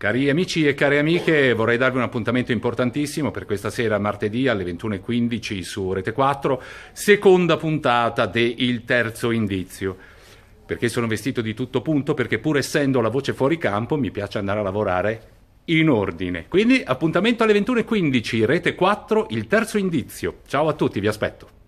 Cari amici e care amiche, vorrei darvi un appuntamento importantissimo per questa sera, martedì alle 21.15 su Rete 4, seconda puntata de Il Terzo Indizio. Perché sono vestito di tutto punto? Perché pur essendo la voce fuori campo mi piace andare a lavorare in ordine. Quindi appuntamento alle 21.15, Rete 4, Il Terzo Indizio. Ciao a tutti, vi aspetto.